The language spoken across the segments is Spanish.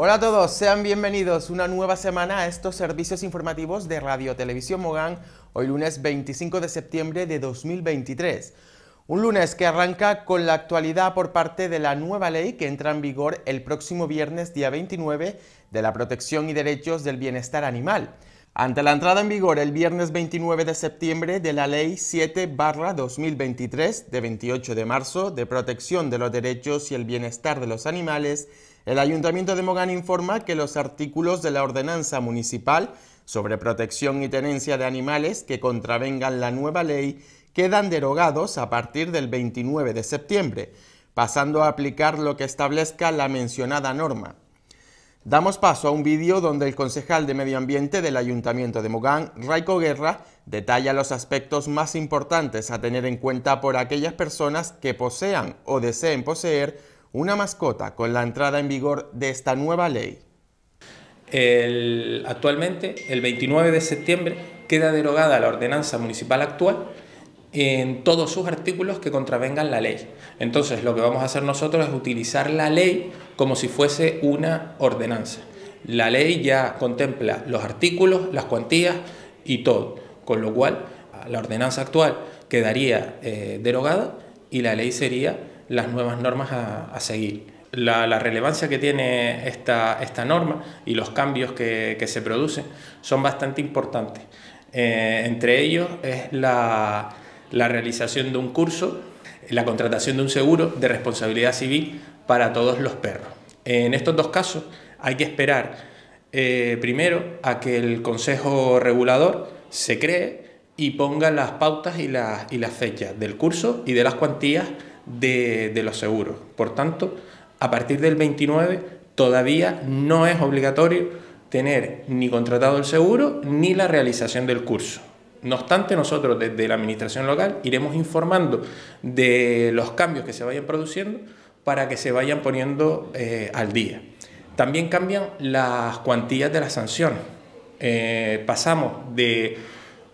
Hola a todos, sean bienvenidos una nueva semana a estos servicios informativos de Radio Televisión Mogán, hoy lunes 25 de septiembre de 2023. Un lunes que arranca con la actualidad por parte de la nueva ley que entra en vigor el próximo viernes día 29 de la protección y derechos del bienestar animal. Ante la entrada en vigor el viernes 29 de septiembre de la Ley 7-2023 de 28 de marzo de protección de los derechos y el bienestar de los animales, el Ayuntamiento de Mogán informa que los artículos de la Ordenanza Municipal sobre protección y tenencia de animales que contravengan la nueva ley quedan derogados a partir del 29 de septiembre, pasando a aplicar lo que establezca la mencionada norma. Damos paso a un vídeo donde el concejal de Medio Ambiente del Ayuntamiento de Mogán, Raico Guerra, detalla los aspectos más importantes a tener en cuenta por aquellas personas que posean o deseen poseer una mascota con la entrada en vigor de esta nueva ley. actualmente, el 29 de septiembre, queda derogada la ordenanza municipal actual en todos sus artículos que contravengan la ley. Entonces, lo que vamos a hacer nosotros es utilizar la ley como si fuese una ordenanza. La ley ya contempla los artículos, las cuantías y todo, con lo cual la ordenanza actual quedaría eh, derogada y la ley sería las nuevas normas a, seguir. La, relevancia que tiene esta, esta norma y los cambios que, se producen son bastante importantes. Eh, entre ellos es la, la realización de un curso, la contratación de un seguro de responsabilidad civil para todos los perros. En estos dos casos hay que esperar eh, primero a que el Consejo Regulador se cree y ponga las pautas y las, fechas del curso y de las cuantías de los seguros. Por tanto, a partir del 29 todavía no es obligatorio tener ni contratado el seguro ni la realización del curso. No obstante, nosotros desde la administración local iremos informando de los cambios que se vayan produciendo para que se vayan poniendo eh, al día. También cambian las cuantías de las sanciones. Eh, pasamos de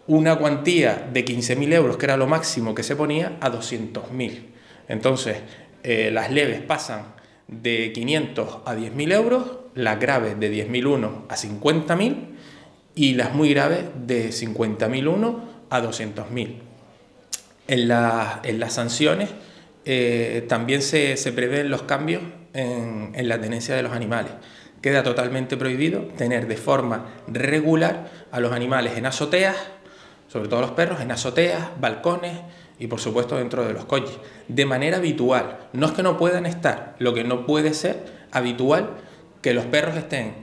una cuantía de 15.000 euros, que era lo máximo que se ponía, a 200.000. Entonces, eh, las leves pasan de 500 a 10.000 euros, las graves de 10.001 a 50.000 y las muy graves de 50.001 a 200.000. En, las sanciones eh, también se, se, prevén los cambios en, en la tenencia de los animales. Queda totalmente prohibido tener de forma regular a los animales en azoteas, sobre todo los perros, en azoteas, balcones, y por supuesto dentro de los coches, de manera habitual. No es que no puedan estar, lo que no puede ser habitual que los perros estén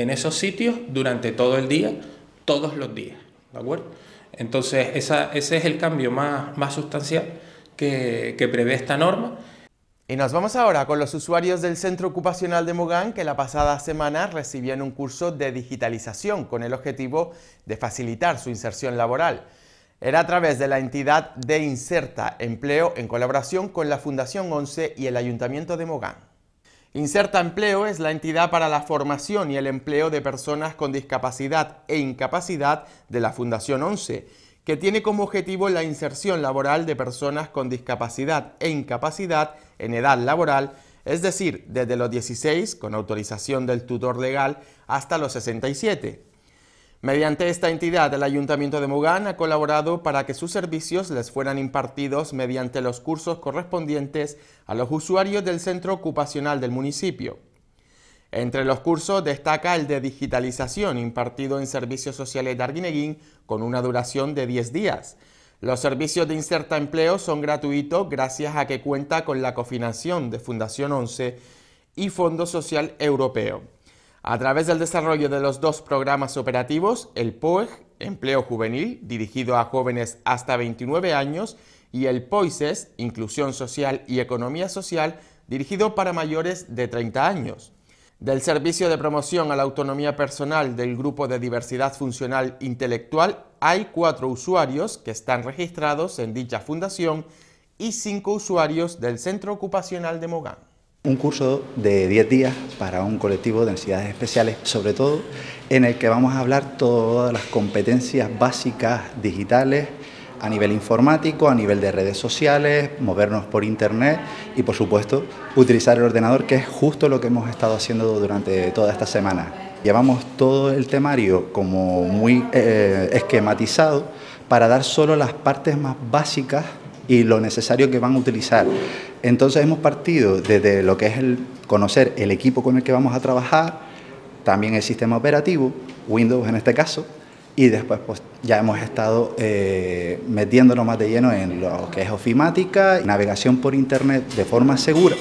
en esos sitios durante todo el día, todos los días. ¿De Entonces, ese es el cambio más, sustancial que, que, prevé esta norma. Y nos vamos ahora con los usuarios del Centro Ocupacional de Mogán que la pasada semana recibían un curso de digitalización con el objetivo de facilitar su inserción laboral. Era a través de la entidad de Inserta Empleo en colaboración con la Fundación 11 y el Ayuntamiento de Mogán. Inserta Empleo es la entidad para la formación y el empleo de personas con discapacidad e incapacidad de la Fundación 11, que tiene como objetivo la inserción laboral de personas con discapacidad e incapacidad en edad laboral, es decir, desde los 16, con autorización del tutor legal, hasta los 67. Mediante esta entidad, el Ayuntamiento de Mugán ha colaborado para que sus servicios les fueran impartidos mediante los cursos correspondientes a los usuarios del centro ocupacional del municipio. Entre los cursos destaca el de digitalización impartido en Servicios Sociales de Arguineguín con una duración de 10 días. Los servicios de Inserta Empleo son gratuitos gracias a que cuenta con la cofinanciación de Fundación 11 y Fondo Social Europeo. A través del desarrollo de los dos programas operativos, el POEG, Empleo Juvenil, dirigido a jóvenes hasta 29 años, y el POISES, Inclusión Social y Economía Social, dirigido para mayores de 30 años. Del Servicio de Promoción a la Autonomía Personal del Grupo de Diversidad Funcional Intelectual hay cuatro usuarios que están registrados en dicha fundación y cinco usuarios del Centro Ocupacional de Mogán un curso de 10 días para un colectivo de necesidades especiales, sobre todo en el que vamos a hablar todas las competencias básicas digitales a nivel informático, a nivel de redes sociales, movernos por internet y por supuesto utilizar el ordenador, que es justo lo que hemos estado haciendo durante toda esta semana. Llevamos todo el temario como muy eh, esquematizado para dar solo las partes más básicas y lo necesario que van a utilizar. Entonces hemos partido desde lo que es el conocer el equipo con el que vamos a trabajar, también el sistema operativo, Windows en este caso, y después pues, ya hemos estado eh, metiéndonos más de lleno en lo que es ofimática, navegación por Internet de forma segura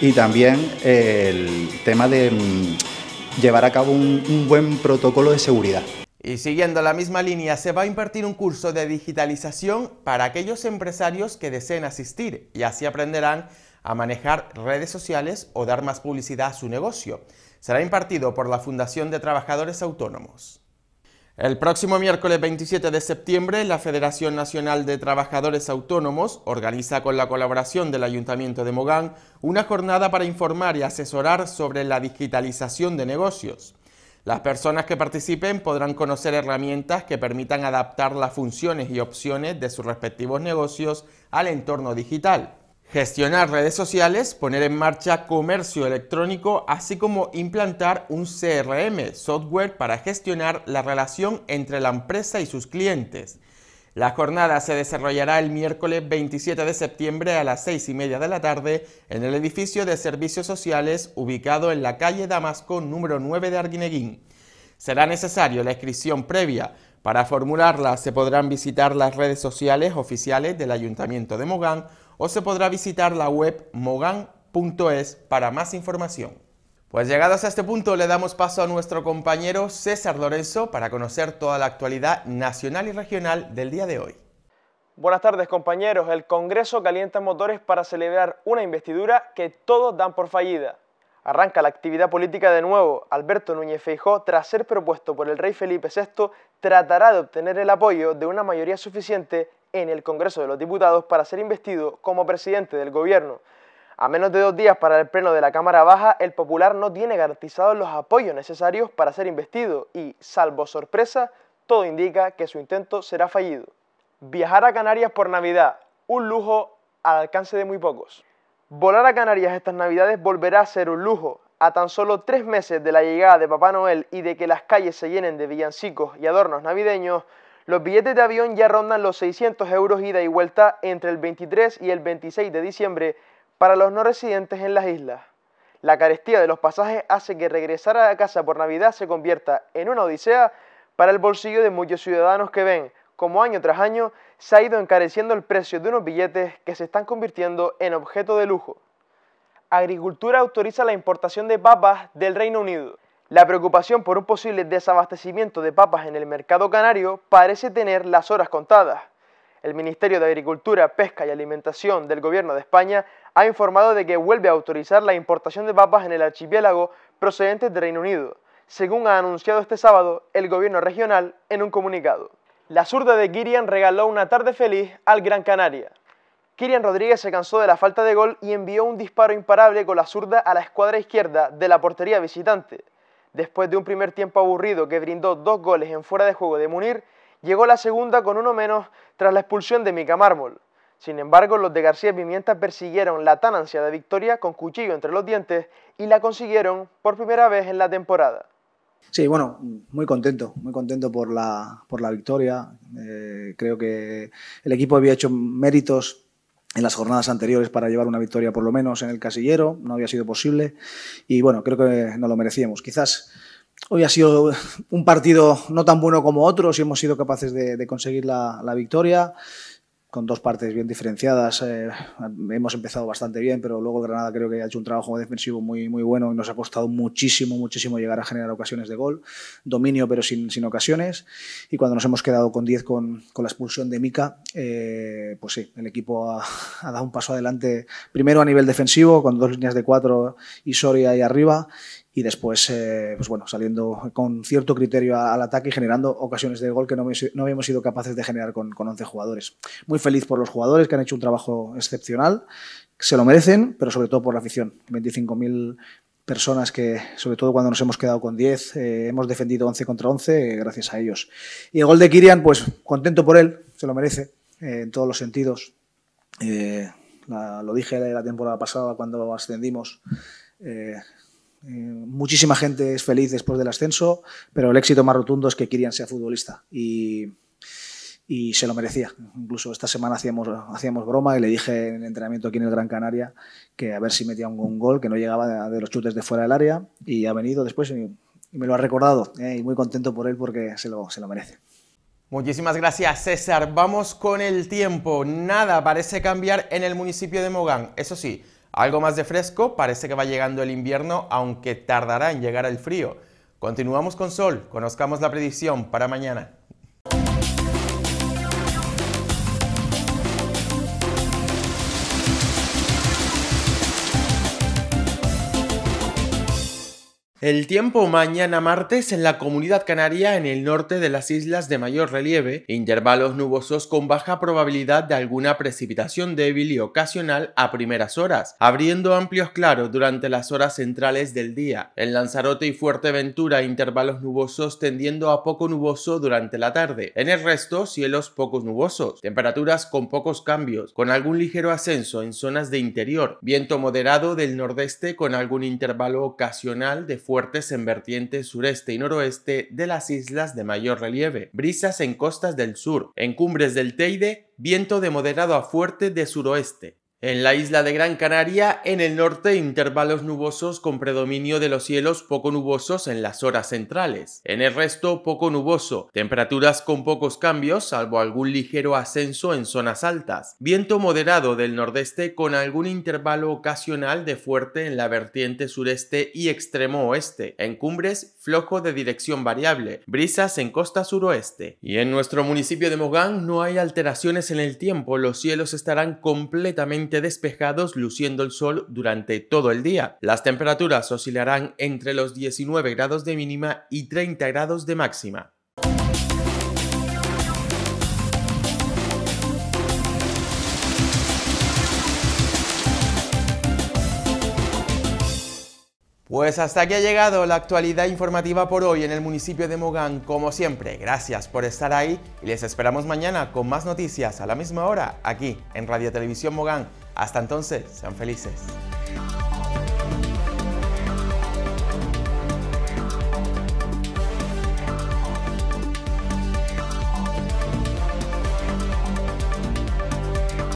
y también el tema de mm, llevar a cabo un buen protocolo de seguridad. Y siguiendo la misma línea, se va a impartir un curso de digitalización para aquellos empresarios que deseen asistir y así aprenderán a manejar redes sociales o dar más publicidad a su negocio. Será impartido por la Fundación de Trabajadores Autónomos. El próximo miércoles 27 de septiembre, la Federación Nacional de Trabajadores Autónomos organiza con la colaboración del Ayuntamiento de Mogán una jornada para informar y asesorar sobre la digitalización de negocios. Las personas que participen podrán conocer herramientas que permitan adaptar las funciones y opciones de sus respectivos negocios al entorno digital. Gestionar redes sociales, poner en marcha comercio electrónico, así como implantar un CRM, software para gestionar la relación entre la empresa y sus clientes. La jornada se desarrollará el miércoles 27 de septiembre a las 6 y media de la tarde en el edificio de servicios sociales ubicado en la calle Damasco número 9 de Arguineguín. Será necesario la inscripción previa. Para formularla se podrán visitar las redes sociales oficiales del Ayuntamiento de Mogán o se podrá visitar la web mogán.es para más información. Pues llegados a este punto le damos paso a nuestro compañero César Lorenzo para conocer toda la actualidad nacional y regional del día de hoy. Buenas tardes compañeros, el Congreso calienta motores para celebrar una investidura que todos dan por fallida. Arranca la actividad política de nuevo. Alberto Núñez Feijó, tras ser propuesto por el rey Felipe VI, tratará de obtener el apoyo de una mayoría suficiente en el Congreso de los Diputados para ser investido como presidente del gobierno. A menos de dos días para el pleno de la Cámara Baja, el popular no tiene garantizados los apoyos necesarios para ser investido y, salvo sorpresa, todo indica que su intento será fallido. Viajar a Canarias por Navidad, un lujo al alcance de muy pocos. Volar a Canarias estas Navidades volverá a ser un lujo. A tan solo tres meses de la llegada de Papá Noel y de que las calles se llenen de villancicos y adornos navideños, los billetes de avión ya rondan los 600 euros ida y vuelta entre el 23 y el 26 de diciembre para los no residentes en las islas, la carestía de los pasajes hace que regresar a casa por Navidad se convierta en una odisea para el bolsillo de muchos ciudadanos que ven como año tras año se ha ido encareciendo el precio de unos billetes que se están convirtiendo en objeto de lujo. Agricultura autoriza la importación de papas del Reino Unido. La preocupación por un posible desabastecimiento de papas en el mercado canario parece tener las horas contadas. El Ministerio de Agricultura, Pesca y Alimentación del Gobierno de España ha informado de que vuelve a autorizar la importación de papas en el archipiélago procedente del Reino Unido, según ha anunciado este sábado el Gobierno regional en un comunicado. La zurda de Kirian regaló una tarde feliz al Gran Canaria. Kirian Rodríguez se cansó de la falta de gol y envió un disparo imparable con la zurda a la escuadra izquierda de la portería visitante. Después de un primer tiempo aburrido que brindó dos goles en fuera de juego de Munir, Llegó la segunda con uno menos tras la expulsión de Mica Mármol. Sin embargo, los de García Pimienta persiguieron la tan ansiada victoria con cuchillo entre los dientes y la consiguieron por primera vez en la temporada. Sí, bueno, muy contento, muy contento por la, por la victoria. Eh, creo que el equipo había hecho méritos en las jornadas anteriores para llevar una victoria por lo menos en el casillero, no había sido posible y bueno, creo que nos lo merecíamos. Quizás Hoy ha sido un partido no tan bueno como otros y hemos sido capaces de, conseguir la, victoria con dos partes bien diferenciadas. Eh, hemos empezado bastante bien, pero luego Granada creo que ha hecho un trabajo defensivo muy, muy bueno y nos ha costado muchísimo, muchísimo llegar a generar ocasiones de gol. Dominio, pero sin, ocasiones. Y cuando nos hemos quedado con 10 con, la expulsión de Mica, eh, pues sí, el equipo ha, dado un paso adelante, primero a nivel defensivo, con dos líneas de cuatro y Soria ahí arriba, y después, eh, pues bueno, saliendo con cierto criterio al ataque y generando ocasiones de gol que no, no habíamos sido capaces de generar con, con 11 jugadores. Muy feliz por los jugadores que han hecho un trabajo excepcional, se lo merecen, pero sobre todo por la afición. 25.000 personas que, sobre todo cuando nos hemos quedado con 10, eh, hemos defendido 11 contra 11 eh, gracias a ellos. Y el gol de Kirian, pues contento por él, se lo merece en todos los sentidos. lo dije la temporada pasada cuando ascendimos. Eh, eh, muchísima gente es feliz después del ascenso, pero el éxito más rotundo es que Kirian sea futbolista y, se lo merecía. Incluso esta semana hacíamos, hacíamos broma y le dije en el entrenamiento aquí en el Gran Canaria que a ver si metía un, gol que no llegaba de, los chutes de fuera del área y ha venido después y, me lo ha recordado eh, y muy contento por él porque se lo, se lo merece. Muchísimas gracias César. Vamos con el tiempo. Nada parece cambiar en el municipio de Mogán. Eso sí, algo más de fresco, parece que va llegando el invierno, aunque tardará en llegar el frío. Continuamos con sol, conozcamos la predicción para mañana. El tiempo mañana martes en la comunidad canaria en el norte de las islas de mayor relieve, intervalos nubosos con baja probabilidad de alguna precipitación débil y ocasional a primeras horas, abriendo amplios claros durante las horas centrales del día. En Lanzarote y Fuerteventura intervalos nubosos tendiendo a poco nuboso durante la tarde. En el resto cielos pocos nubosos, temperaturas con pocos cambios, con algún ligero ascenso en zonas de interior, viento moderado del nordeste con algún intervalo ocasional de fuertes en vertientes sureste y noroeste de las islas de mayor relieve, brisas en costas del sur, en cumbres del Teide, viento de moderado a fuerte de suroeste. En la isla de Gran Canaria, en el norte, intervalos nubosos con predominio de los cielos poco nubosos en las horas centrales. En el resto, poco nuboso, temperaturas con pocos cambios, salvo algún ligero ascenso en zonas altas. Viento moderado del nordeste con algún intervalo ocasional de fuerte en la vertiente sureste y extremo oeste. En cumbres, flojo de dirección variable, brisas en costa suroeste. Y en nuestro municipio de Mogán no hay alteraciones en el tiempo, los cielos estarán completamente despejados luciendo el sol durante todo el día. Las temperaturas oscilarán entre los 19 grados de mínima y 30 grados de máxima. Pues hasta aquí ha llegado la actualidad informativa por hoy en el municipio de Mogán. Como siempre, gracias por estar ahí y les esperamos mañana con más noticias a la misma hora aquí en Radio Televisión Mogán. Hasta entonces, sean felices.